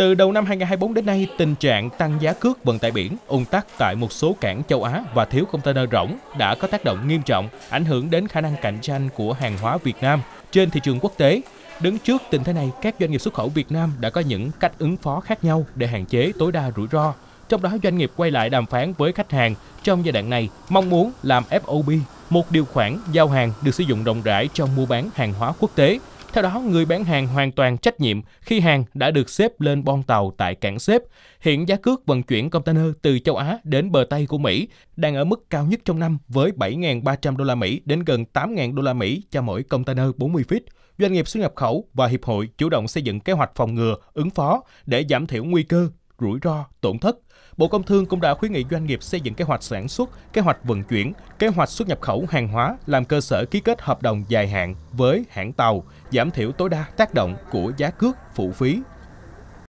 Từ đầu năm 2024 đến nay, tình trạng tăng giá cước vận tải biển, ùn tắc tại một số cảng châu Á và thiếu container rỗng đã có tác động nghiêm trọng, ảnh hưởng đến khả năng cạnh tranh của hàng hóa Việt Nam trên thị trường quốc tế. Đứng trước tình thế này, các doanh nghiệp xuất khẩu Việt Nam đã có những cách ứng phó khác nhau để hạn chế tối đa rủi ro. Trong đó, doanh nghiệp quay lại đàm phán với khách hàng trong giai đoạn này mong muốn làm FOB, một điều khoản giao hàng được sử dụng rộng rãi trong mua bán hàng hóa quốc tế theo đó, người bán hàng hoàn toàn trách nhiệm khi hàng đã được xếp lên bon tàu tại cảng xếp. Hiện giá cước vận chuyển container từ châu Á đến bờ Tây của Mỹ đang ở mức cao nhất trong năm với 7.300 đô la Mỹ đến gần 8.000 đô la Mỹ cho mỗi container 40 feet. Doanh nghiệp xuất nhập khẩu và hiệp hội chủ động xây dựng kế hoạch phòng ngừa, ứng phó để giảm thiểu nguy cơ rủi ro, tổn thất. Bộ Công Thương cũng đã khuyến nghị doanh nghiệp xây dựng kế hoạch sản xuất, kế hoạch vận chuyển, kế hoạch xuất nhập khẩu hàng hóa làm cơ sở ký kết hợp đồng dài hạn với hãng tàu, giảm thiểu tối đa tác động của giá cước, phụ phí